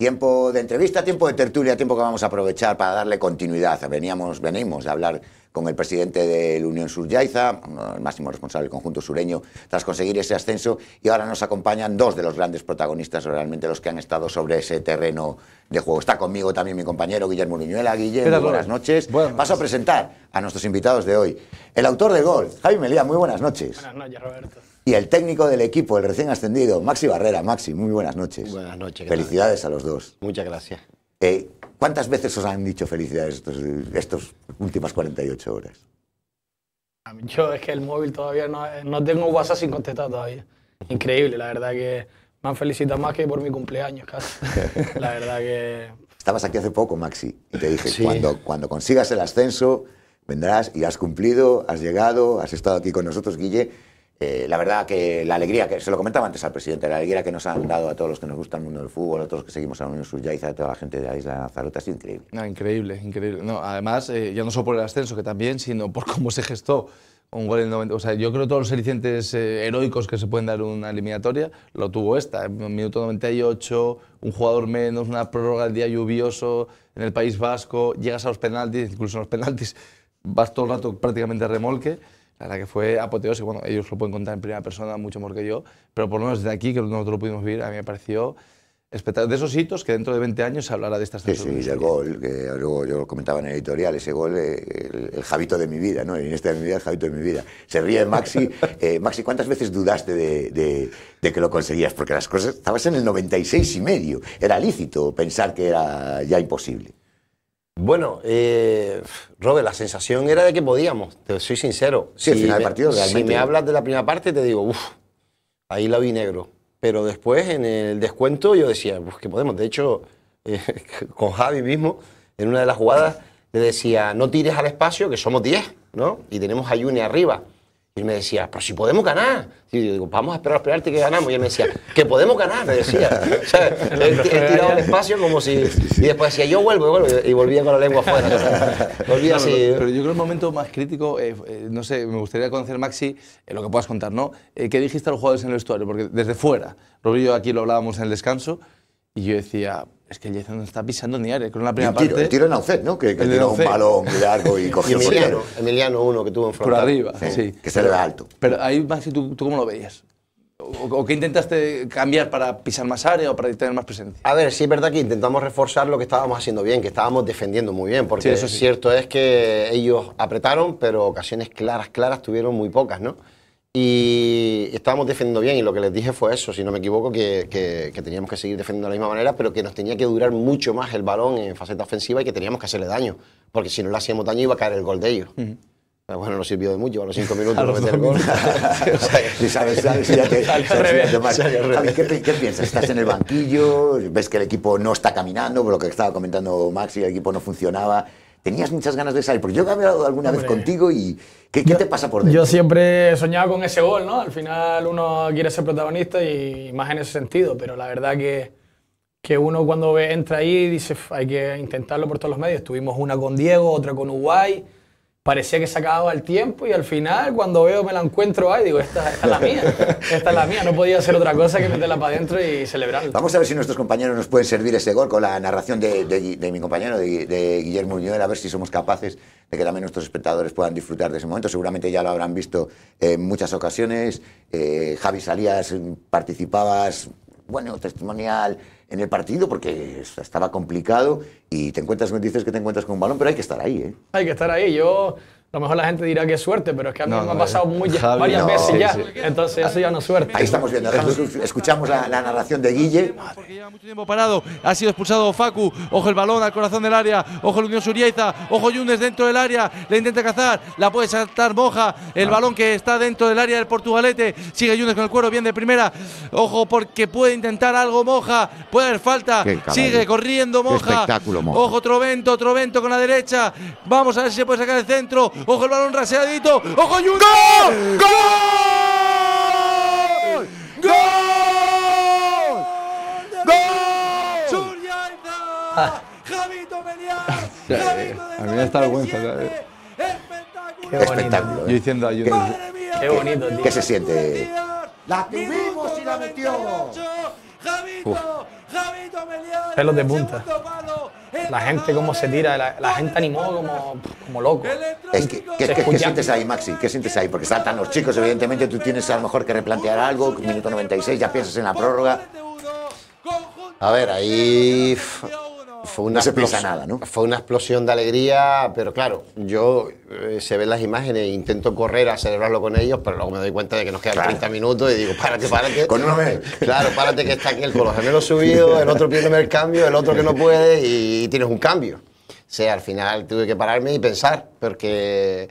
Tiempo de entrevista, tiempo de tertulia, tiempo que vamos a aprovechar para darle continuidad. Veníamos, venimos de hablar con el presidente de la Unión Yaiza, el máximo responsable del conjunto sureño, tras conseguir ese ascenso, y ahora nos acompañan dos de los grandes protagonistas, realmente los que han estado sobre ese terreno de juego. Está conmigo también mi compañero Guillermo Niñuela. Guillermo, buenas noches. Vas a presentar a nuestros invitados de hoy. El autor de gol, Jaime Melía, muy buenas noches. Buenas noches, Roberto y el técnico del equipo, el recién ascendido, Maxi Barrera. Maxi, muy buenas noches. Buenas noches. Felicidades a los dos. Muchas gracias. Eh, ¿Cuántas veces os han dicho felicidades estos, estos últimas 48 horas? Yo es que el móvil todavía no, tengo WhatsApp sin contestar todavía. Increíble, la verdad que me han felicitado más que por mi cumpleaños casi. la verdad que... Estabas aquí hace poco, Maxi, y te dije, cuando, cuando consigas el ascenso, vendrás y has cumplido, has llegado, has estado aquí con nosotros, Guille eh, la verdad que la alegría, que se lo comentaba antes al presidente, la alegría que nos han dado a todos los que nos gusta el mundo del fútbol, a todos los que seguimos al Unión Suryaiza, a toda la gente de la isla de Lanzarote, ha sido increíble. No, increíble, increíble. además, eh, ya no solo por el ascenso, que también, sino por cómo se gestó un gol en 90. O sea, yo creo que todos los elicientes eh, heroicos que se pueden dar una eliminatoria lo tuvo esta. En minuto 98, un jugador menos, una prórroga del día lluvioso en el País Vasco, llegas a los penaltis, incluso en los penaltis vas todo el rato prácticamente a remolque. La verdad que fue apoteósico. Bueno, ellos lo pueden contar en primera persona mucho mejor que yo, pero por lo menos desde aquí, que nosotros lo pudimos ver, a mí me pareció espectacular. De esos hitos que dentro de 20 años se hablará de estas Sí, sí, el gol, que luego yo lo comentaba en el editorial, ese gol, eh, el, jabito de mi vida, ¿no? En este de mi vida, el jabito de mi vida. Se ríe Maxi. Eh, Maxi, ¿cuántas veces dudaste de, de, que lo conseguías? Porque las cosas, estabas en el 96 y medio. Era lícito pensar que era ya imposible. Bueno, eh, Robert, la sensación era de que podíamos, soy sincero. Sí, si final del partido Si me hablas de la primera parte, te digo, uff, ahí la vi negro. Pero después, en el descuento, yo decía, pues que podemos. De hecho, eh, con Javi mismo, en una de las jugadas, le decía, no tires al espacio, que somos 10, ¿no? Y tenemos a Juni arriba. Y me decía, pero si podemos ganar. Y yo digo, vamos a esperar a esperarte que ganamos. Y él me decía, que podemos ganar, me decía. O sea, el espacio como si. Y después decía, yo vuelvo, vuelvo. Y volvía con la lengua afuera. Volvía así. Pero, yo creo que el momento más crítico, eh, eh, no sé, me gustaría conocer, Maxi, eh, lo que puedas contar, ¿no? ¿Qué dijiste a los jugadores en el vestuario? Porque desde fuera, Robillo aquí lo hablábamos en el descanso, y yo decía, es que Jason no está pisando ni aire, con la primera parte. Tiro, el tiro en Aucet, ¿no? Que, que tiró un balón muy largo y cogió Emiliano, Emiliano, uno que tuvo en frontal. Por arriba, sí, Que se le da alto. Pero ahí, Maxi, ¿tú, tú cómo lo veías? ¿O, qué intentaste cambiar para pisar más área o para tener más presencia? A ver, sí es verdad que intentamos reforzar lo que estábamos haciendo bien, que estábamos defendiendo muy bien, porque eso es cierto es que ellos apretaron, pero ocasiones claras, claras tuvieron muy pocas, ¿no? Y estábamos defendiendo bien y lo que les dije fue eso, si no me equivoco, que, teníamos que seguir defendiendo de la misma manera, pero que nos tenía que durar mucho más el balón en faceta ofensiva y que teníamos que hacerle daño, porque si no le hacíamos daño iba a caer el gol de ellos. Bueno, no sirvió de mucho, a los cinco minutos no meter el gol. Si sabes, sabes, ya te, sabes, ¿qué, ¿qué, piensas? ¿Estás en el banquillo? ¿Ves que el equipo no está caminando? Por lo que estaba comentando Maxi, el equipo no funcionaba tenías muchas ganas de salir, porque yo he hablado alguna vez contigo y ¿qué, te pasa por dentro? Yo siempre soñado con ese gol, ¿no? Al final uno quiere ser protagonista y más en ese sentido, pero la verdad que, que uno cuando entra ahí dice hay que intentarlo por todos los medios. Tuvimos una con Diego, otra con Uruguay parecía que se acababa el tiempo y al final cuando veo me la encuentro ahí, digo, esta, es la mía, esta es la mía, no podía ser otra cosa que meterla para adentro y celebrarla. Vamos a ver si nuestros compañeros nos pueden servir ese gol con la narración de, mi compañero, de, Guillermo Muñoz a ver si somos capaces de que también nuestros espectadores puedan disfrutar de ese momento. Seguramente ya lo habrán visto en muchas ocasiones. Eh, Javi, salías, mm, participabas, bueno, testimonial en el partido porque estaba complicado y te encuentras, dices que te encuentras con un balón, pero hay que estar ahí. ¿eh? Hay que estar ahí. Yo a lo mejor la gente dirá que es suerte, pero es que a mí me ha pasado eh, muy, varias veces ya. Entonces eso ya no es suerte. Ahí estamos viendo, escuchamos la, narración de Guille. Porque lleva mucho tiempo parado, ha sido expulsado Facu, ojo el balón al corazón del área, ojo el Unión Suriaiza, ojo Yunes dentro del área, le intenta cazar, la puede saltar Moja, el ah. balón que está dentro del área del Portugalete, sigue Yunes con el cuero bien de primera, ojo porque puede intentar algo Moja, puede haber falta, sigue corriendo Moja. Moja. Ojo Trovento, Trovento con la derecha, vamos a ver si se puede sacar el centro. Ojo el balón raseadito. Ojo Junior. ¡Gol! ¡Gol! ¡Gol! ¡Gol! ¡Gol! Ah. ¡Javito Melián! A mí me está vergüenza, ¿sabes? Espectáculo. Espectáculo. Yo diciendo a Junior. Qué bonito, tío. ¿Qué se siente? La tuvimos y la metió. Javito, Javito Melián. Pelos de punta la gente como se tira, la, gente animó como, como loco. Es ¿Qué sientes ahí, Maxi? ¿Qué sientes ahí? Porque saltan los chicos, evidentemente tú tienes a lo mejor que replantear algo, minuto 96, ya piensas en la prórroga. A ver, ahí fue una, no se explosión, nada, ¿no? Fue una explosión de alegría, pero claro, yo eh, se ven las imágenes, intento correr a celebrarlo con ellos, pero luego me doy cuenta de que nos quedan 30 minutos y digo, párate, párate. con uno menos. Claro, párate que está aquí el con los gemelos subido, el otro pidiéndome el cambio, el otro que no puede y, y tienes un cambio. O sea, al final tuve que pararme y pensar, porque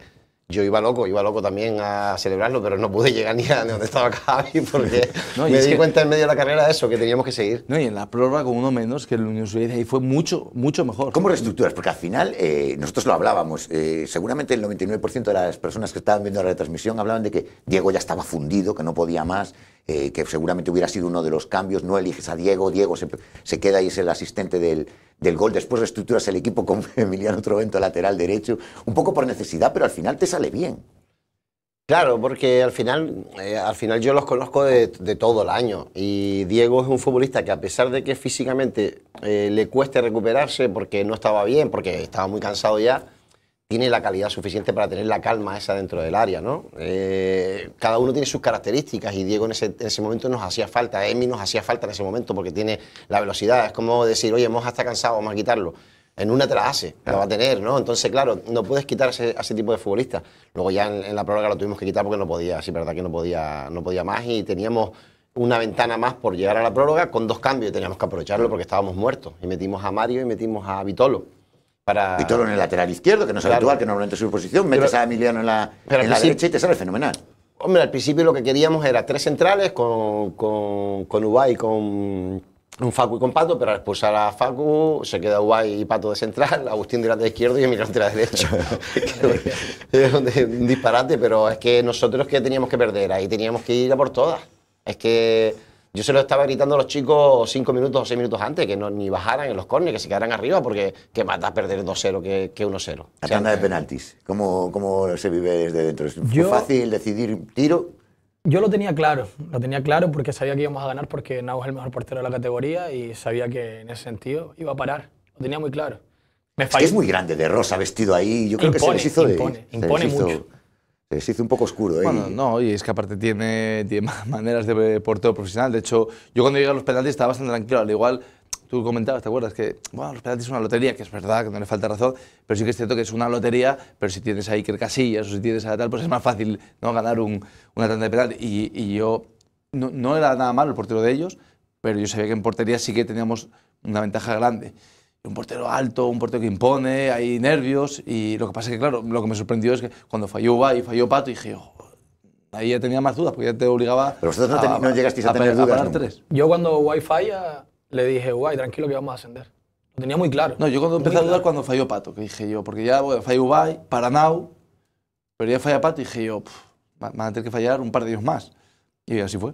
yo iba loco, iba loco también a celebrarlo, pero no pude llegar ni a donde estaba Javi porque me di cuenta en medio de la carrera de eso, que teníamos que seguir. No, y en la prórroga con uno menos que el Unión Soviética y fue mucho, mucho mejor. ¿Cómo reestructuras? Porque al final, eh, nosotros lo hablábamos, eh, seguramente el 99% de las personas que estaban viendo la retransmisión hablaban de que Diego ya estaba fundido, que no podía más, eh, que seguramente hubiera sido uno de los cambios, no eliges a Diego, Diego se queda y es el asistente del, del gol. Después reestructuras el equipo con Emiliano Trovento, lateral derecho, un poco por necesidad, pero al final te sale bien. Claro, porque al final, eh, al final yo los conozco de, todo el año y Diego es un futbolista que a pesar de que físicamente eh, le cueste recuperarse porque no estaba bien, porque estaba muy cansado ya, tiene la calidad suficiente para tener la calma esa dentro del área, ¿no? Eh, cada uno tiene sus características y Diego en ese, momento nos hacía falta, Emi nos hacía falta en ese momento porque tiene la velocidad, es como decir, oye, hemos hasta cansado, vamos a quitarlo. En una te la va a tener, ¿no? Entonces, claro, no puedes quitar a ese, tipo de futbolista. Luego ya en, la prórroga lo tuvimos que quitar porque no podía, sí, verdad que no podía, no podía más y teníamos una ventana más por llegar a la prórroga con dos cambios y teníamos que aprovecharlo porque estábamos muertos. Y metimos a Mario y metimos a Vitolo. Para... todo en el lateral izquierdo, que no es habitual, que normalmente es su posición. Metes a Emiliano en la, en la derecha y te sale fenomenal. Hombre, al principio lo que queríamos era tres centrales con, con, con Ubay, con, un Facu y con Pato, pero al expulsar a Facu se queda Ubay y Pato de central, Agustín de de izquierdo y Emiliano de la derecha. es un disparate, pero es que nosotros que teníamos que perder, ahí teníamos que ir a por todas. Es que yo se lo estaba gritando a los chicos cinco minutos o seis minutos antes, que no, ni bajaran en los córneres, que se quedaran arriba, porque que mata perder 2-0 que, que 1-0. La tanda de eh, penaltis, ¿cómo, ¿cómo, se vive desde dentro? ¿Es fácil decidir tiro? Yo lo tenía claro, lo tenía claro porque sabía que íbamos a ganar porque Nau es el mejor portero de la categoría y sabía que en ese sentido iba a parar, lo tenía muy claro. es, muy grande de Rosa vestido ahí, yo creo que se hizo impone, de... Impone, mucho se hizo un poco oscuro. ¿eh? Bueno, no, y es que aparte tiene, maneras de portero profesional. De hecho, yo cuando llegué a los penaltis estaba bastante tranquilo. Al igual, tú comentabas, ¿te acuerdas? Que bueno, los penaltis es una lotería, que es verdad, que no le falta razón, pero sí que es cierto que es una lotería, pero si tienes ahí Iker Casillas o si tienes a tal, pues es más fácil ¿no? ganar un, una tanda de penal. Y, yo no, no, era nada malo el portero de ellos, pero yo sabía que en portería sí que teníamos una ventaja grande un portero alto, un portero que impone, hay nervios. Y lo que pasa es que, claro, lo que me sorprendió es que cuando falló Ubay y falló Pato, dije, yo ahí ya tenía más dudas, porque ya te obligaba. Pero vosotros no, a, a, Yo cuando Ubay falla, le dije, Ubay, tranquilo que vamos a ascender. Lo tenía muy claro. No, yo cuando empecé a dudar cuando falló Pato, que dije yo, porque ya falló Ubay, Paranau, pero ya falla Pato, dije yo, van a tener que fallar un par de ellos más. Y así fue.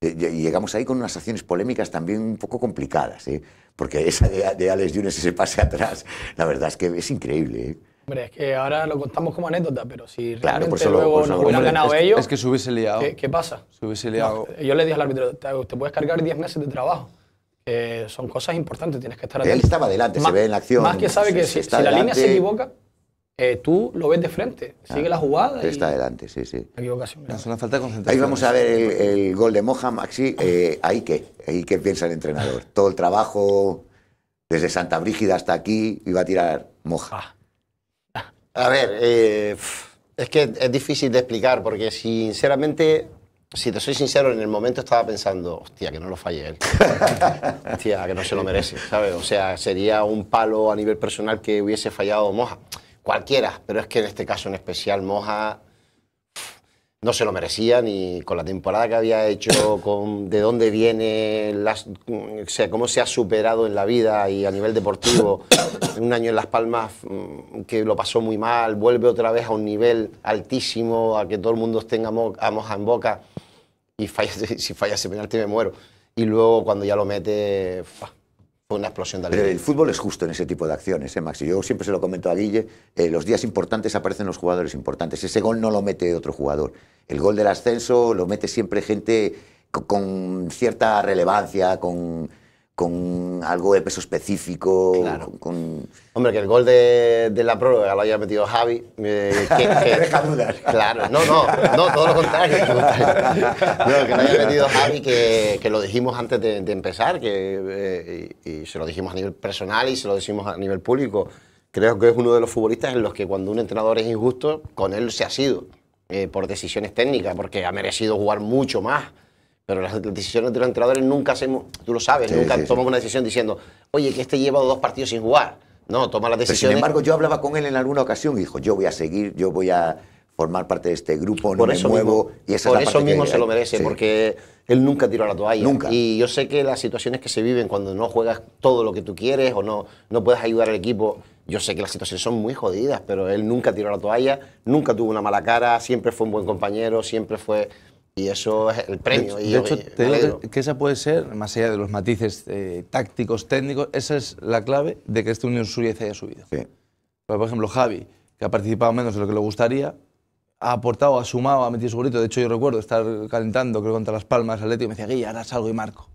Eh, y Llegamos ahí con unas acciones polémicas también un poco complicadas. ¿eh? porque esa de, de Alex Junes ese pase atrás, la verdad es que es increíble. ¿eh? Hombre, es que ahora lo contamos como anécdota, pero si claro, realmente eso luego hubieran ganado es, ellos... Es que se hubiese liado. ¿qué, pasa? Se hubiese liado. yo le dije al árbitro, te, puedes cargar 10 meses de trabajo. son cosas importantes, tienes que estar atento. Él estaba adelante, se ve en la acción. Más que sabe que si la línea se equivoca, eh, tú lo ves de frente, ah, sigue la jugada. Está adelante, sí, sí. Equivocación. No, es una falta de concentración. Ahí vamos a ver el, gol de Moja, Maxi. Eh, ahí qué, ahí qué piensa el entrenador. Todo el trabajo, desde Santa Brígida hasta aquí, iba a tirar Moja. Ah. A ver, eh, es que es difícil de explicar, porque sinceramente si te soy sincero, en el momento estaba pensando, hostia, que no lo falle él. hostia, que no se lo merece, ¿sabes? O sea, sería un palo a nivel personal que hubiese fallado Moja cualquiera, pero es que en este caso en especial Moja no se lo merecía ni con la temporada que había hecho, con de dónde viene, o sea, cómo se ha superado en la vida y a nivel deportivo. Un año en Las Palmas mm, que lo pasó muy mal, vuelve otra vez a un nivel altísimo, a que todo el mundo tenga a Moja en boca y si falla ese penalti me muero. Y luego cuando ya lo mete, una explosión de eh, alegría. El fútbol es justo en ese tipo de acciones, ¿eh, Maxi? Yo siempre se lo comento a Guille, eh, los días importantes aparecen los jugadores importantes. Ese gol no lo mete otro jugador. El gol del ascenso lo mete siempre gente con cierta relevancia, con con algo de peso específico. Con... Hombre, que el gol de, la prórroga lo haya metido Javi. Eh, que, Claro, no, no, no, todo lo contrario. que lo haya metido Javi, que, lo dijimos antes de, empezar, que, eh, y, se lo dijimos a nivel personal y se lo decimos a nivel público. Creo que es uno de los futbolistas en los que cuando un entrenador es injusto, con él se ha sido, eh, por decisiones técnicas, porque ha merecido jugar mucho más. Pero las decisiones de los entrenadores nunca hacemos, tú lo sabes, nunca tomamos una decisión diciendo, oye, que este lleva dos partidos sin jugar. No, toma las decisiones. sin embargo, yo hablaba con él en alguna ocasión y dijo, yo voy a seguir, yo voy a formar parte de este grupo, no eso me muevo. y esa por eso mismo se lo merece, porque él nunca tiró la toalla. Nunca. Y yo sé que las situaciones que se viven cuando no juegas todo lo que tú quieres o no, no puedes ayudar al equipo, yo sé que las situaciones son muy jodidas, pero él nunca tiró la toalla, nunca tuvo una mala cara, siempre fue un buen compañero, siempre fue y eso es el premio. De, y hecho, que, esa puede ser, más allá de los matices eh, tácticos, técnicos, esa es la clave de que este Unión Suya se haya subido. por ejemplo, Javi, que ha participado menos de lo que le gustaría, ha aportado, ha sumado, ha metido su grito. De hecho, yo recuerdo estar calentando, creo, contra Las Palmas, Atlético, y me decía, Guilla, ahora salgo y marco.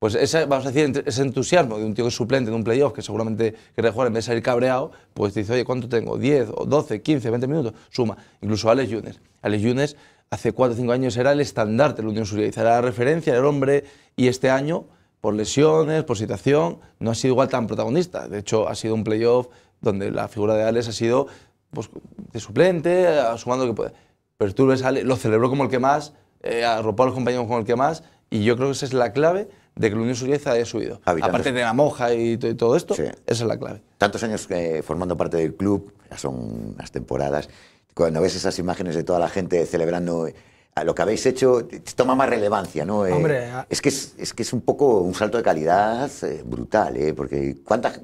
Pues ese, vamos a decir, ese entusiasmo de un tío que es suplente en un playoff, que seguramente quiere jugar en vez de salir cabreado, pues dice, oye, ¿cuánto tengo? ¿10, 12, 15, 20 minutos? Suma. Incluso Alex Yunes. Alex Yunes hace cuatro o cinco años era el estandarte de la Unión Soviética, era la referencia del hombre y este año, por lesiones, por situación, no ha sido igual tan protagonista. De hecho, ha sido un playoff donde la figura de Alex ha sido pues, de suplente, asumiendo que puede. Pero tú ves a lo celebró como el que más, eh, arropó a los compañeros como el que más, y yo creo que esa es la clave de que la Unión Soviética haya subido. Aparte de la moja y, todo esto, esa es la clave. Tantos años eh, formando parte del club, ya son unas temporadas cuando ves esas imágenes de toda la gente celebrando a lo que habéis hecho, toma más relevancia, ¿no? Eh, es, que es, que es un poco un salto de calidad eh, brutal, ¿eh? Porque ¿cuántas,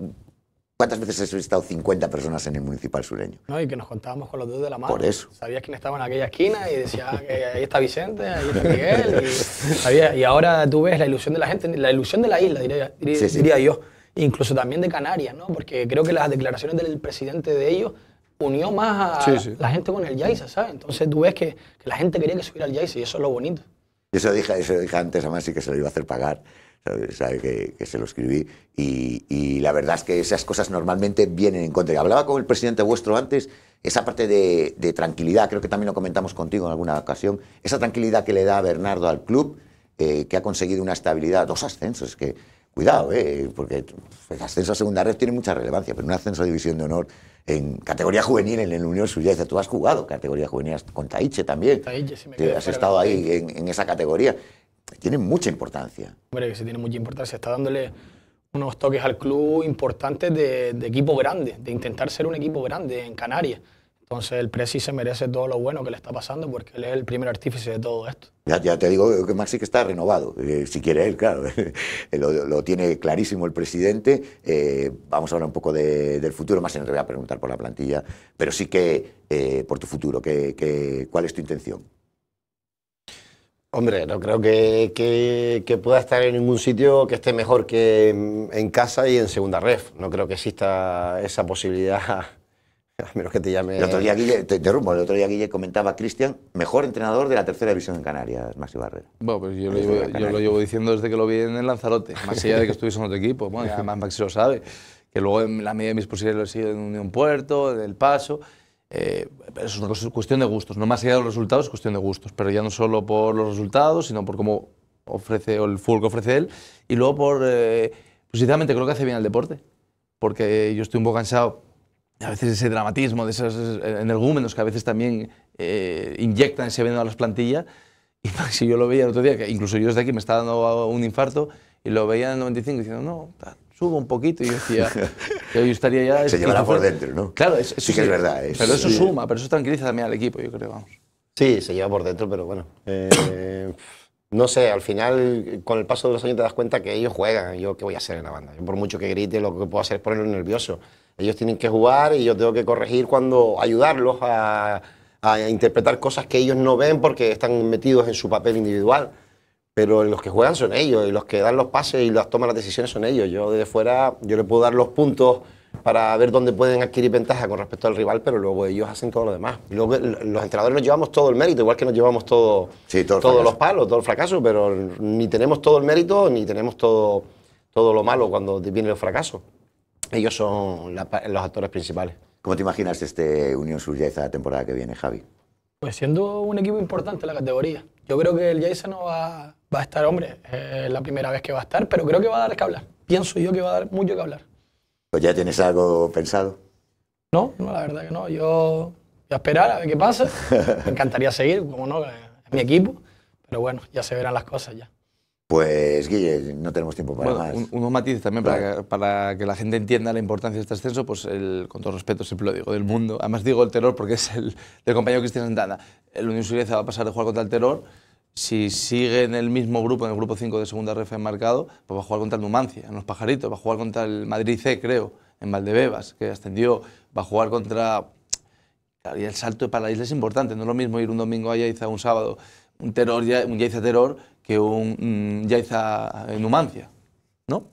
¿cuántas veces he estado 50 personas en el municipal sureño? No, y que nos contábamos con los dedos de la mano. Por eso. Sabías quién estaba en aquella esquina y decías, ah, ahí está Vicente, ahí está Miguel. Y, y, ahora tú ves la ilusión de la gente, la ilusión de la isla, diría, diría yo incluso también de Canarias, ¿no? porque creo que las declaraciones del presidente de ellos unió más a la gente con el Jaisa, ¿sabes? Entonces tú ves que, la gente quería que subiera al Jaisa y eso es lo bonito. Yo se dije, eso dije antes a sí que se lo iba a hacer pagar, ¿sabes? ¿Sabe? Que, se lo escribí. Y, la verdad es que esas cosas normalmente vienen en contra. Hablaba con el presidente vuestro antes, esa parte de, tranquilidad, creo que también lo comentamos contigo en alguna ocasión, esa tranquilidad que le da Bernardo al club, eh, que ha conseguido una estabilidad, dos ascensos, que cuidado, eh, porque el ascenso a segunda red tiene mucha relevancia, pero un ascenso a división de honor en categoría juvenil en el Unión Suyaza. Tú has jugado categoría juvenil con Taiche también. Taiche, sí, Has estado ahí en, esa categoría. Tiene mucha importancia. Hombre, que sí tiene mucha importancia. Está dándole unos toques al club importantes de, de equipo grande, de intentar ser un equipo grande en Canarias. Entonces el Presi se merece todo lo bueno que le está pasando porque él es el primer artífice de todo esto. Ya, te digo que Maxi que está renovado, eh, si quiere él, claro. lo, tiene clarísimo el presidente. Eh, vamos a hablar un poco del futuro, más en voy a preguntar por la plantilla, pero sí que eh, por tu futuro, que, ¿cuál es tu intención? Hombre, no creo que, pueda estar en ningún sitio que esté mejor que en, en casa y en segunda ref. No creo que exista esa posibilidad A menos que te El otro día, Guille, te interrumpo, el otro día Guille comentaba Cristian, mejor entrenador de la tercera división en Canarias, Maxi Barrera. Bueno, pues yo lo, llevo, diciendo desde que lo vi en el Lanzarote, más allá de que estuviese en otro equipo, bueno, y además Maxi lo sabe, que luego en la medida de mis posibilidades lo he sido en Unión Puerto, en El Paso. Eh, es una cuestión de gustos, no más allá de los resultados, es cuestión de gustos, pero ya no solo por los resultados, sino por cómo ofrece o el fútbol que ofrece él, y luego por. Eh, pues sinceramente creo que hace bien al deporte, porque yo estoy un poco cansado a veces ese dramatismo, de esos eh, energúmenos que a veces también eh, inyectan ese veneno a las plantillas. Y si yo lo veía el otro día, que incluso yo desde aquí me estaba dando un infarto, y lo veía en el 95 diciendo, no, subo un poquito, y yo decía, yo estaría ya... Se lleva por dentro, ¿no? Claro, eso, sí que es verdad. pero eso suma, pero eso tranquiliza también al equipo, yo creo, vamos. Sí, se lleva por dentro, pero bueno... Eh, no sé, al final, con el paso de los años te das cuenta que ellos juegan. Yo, ¿qué voy a hacer en la banda? por mucho que grite, lo que puedo hacer es ponerlo nervioso. Ellos tienen que jugar y yo tengo que corregir cuando ayudarlos a, interpretar cosas que ellos no ven porque están metidos en su papel individual. Pero los que juegan son ellos y los que dan los pases y los toman las decisiones son ellos. Yo desde fuera, yo le puedo dar los puntos para ver dónde pueden adquirir ventaja con respecto al rival, pero luego ellos hacen todo lo demás. los entrenadores nos llevamos todo el mérito, igual que nos llevamos todos los palos, todo el fracaso, pero ni tenemos todo el mérito ni tenemos todo, todo lo malo cuando viene el fracaso ellos son los actores principales. ¿Cómo te imaginas este Unión Sur Jaiza la temporada que viene, Javi? Pues siendo un equipo importante en la categoría. Yo creo que el Jaiza no va, a estar, hombre, la primera vez que va a estar, pero creo que va a dar que hablar. Pienso yo que va a dar mucho que hablar. Pues ya tienes algo pensado. No, no, la verdad que no. Yo voy a esperar a ver qué pasa. Me encantaría seguir, como no, es mi equipo. Pero bueno, ya se verán las cosas ya. Pues Guille, no tenemos tiempo para más. unos matices también para, que, la gente entienda la importancia de este ascenso, pues el, con todo respeto siempre lo digo, del mundo. Además digo el terror porque es el de compañero Cristian Santana. El Unión va a pasar de jugar contra el terror. Si sigue en el mismo grupo, en el grupo 5 de segunda ref marcado, pues va a jugar contra el Numancia, en los pajaritos, va a jugar contra el Madrid C, creo, en Valdebebas, que ascendió, va a jugar contra. Y el salto para la isla es importante, no es lo mismo ir un domingo a y un sábado un terror, un Yaiza terror, que un mm, Yaiza en Numancia, ¿no?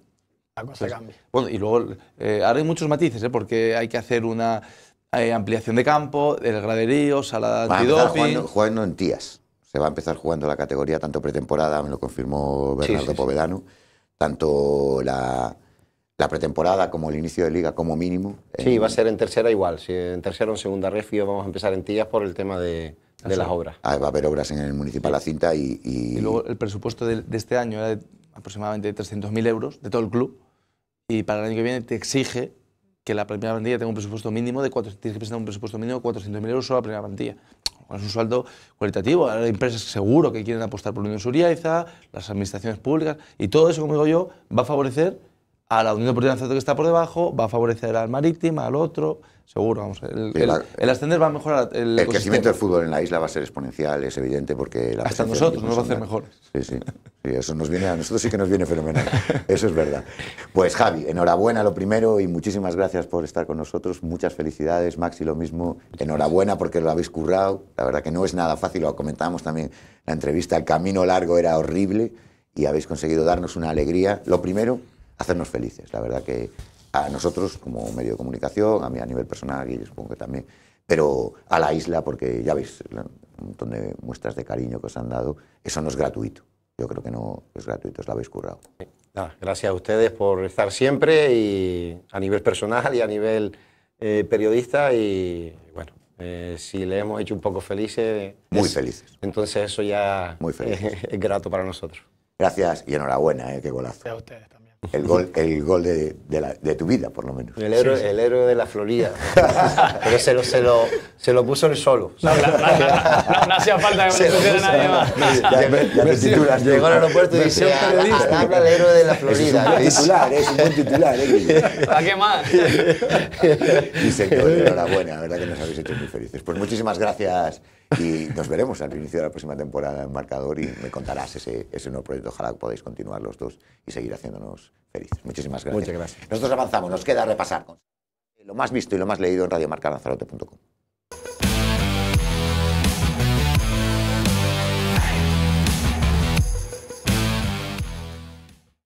La cosa pues, cambia. Bueno, y luego, eh, ahora hay muchos matices, ¿eh? porque hay que hacer una eh, ampliación de campo, el graderío, sala de antidoping... Jugando, en tías. Se va a empezar jugando la categoría, tanto pretemporada, me lo confirmó Bernardo Povedano, tanto la la pretemporada como el inicio de liga como mínimo. Sí, va a ser en tercera igual. Si en tercera o en segunda refio vamos a empezar en Tillas por el tema de, las obras. Ah, va a haber obras en el municipal La Cinta y, y... luego el presupuesto de, este año era de aproximadamente 300.000 euros de todo el club y para el año que viene te exige que la primera plantilla tenga un presupuesto mínimo de un presupuesto mínimo de 400.000 euros solo a la primera plantilla. Es un sueldo cualitativo. Las empresas seguro que quieren apostar por la Unión Suriaiza, las administraciones públicas y todo eso, como digo yo, va a favorecer a la Unión Deportiva Lanzarote que está por debajo, va a favorecer al Marítima, al otro, seguro, vamos, el, el, el ascender va a mejorar el El crecimiento del fútbol en la isla va a ser exponencial, es evidente, porque... La Hasta nosotros nos va a hacer mejor. Sí, sí, sí, eso nos viene, a nosotros sí que nos viene fenomenal, eso es verdad. Pues Javi, enhorabuena lo primero y muchísimas gracias por estar con nosotros, muchas felicidades, Maxi lo mismo, enhorabuena porque lo habéis currado, la verdad que no es nada fácil, lo comentábamos también en la entrevista, el camino largo era horrible y habéis conseguido darnos una alegría, lo primero hacernos felices. La verdad que a nosotros como medio de comunicación, a mí a nivel personal y supongo que también, pero a la isla, porque ya veis un montón de muestras de cariño que os han dado, eso no es gratuito. Yo creo que no es gratuito, os lo habéis currado. Ah, gracias a ustedes por estar siempre y a nivel personal y a nivel eh, periodista y bueno, eh, si le hemos hecho un poco felices. Muy felices. Entonces eso ya Es, grato para nosotros. Gracias y enhorabuena, eh, qué golazo. Gracias a ustedes también el gol, el gol de, de, la, de tu vida, por lo menos. El héroe, El héroe de la Florida. Pero se lo, se lo, se lo puso él solo. No, hacía falta que me lo pusiera nadie más. Ya, ya, titulas, Llegó al aeropuerto y dice, habla el héroe de la Florida. Es un buen titular, es un buen titular. ¿eh? ¿Para qué más? Dice, enhorabuena, la verdad que nos habéis hecho muy felices. Pues muchísimas gracias. Y nos veremos al inicio de la próxima temporada en Marcador y me contarás ese, ese nuevo proyecto. Ojalá podáis continuar los dos y seguir haciéndonos felices. Muchísimas gracias. Muchas gracias. Nosotros avanzamos, nos queda repasar lo más visto y lo más leído en radiomarcalanzarote.com.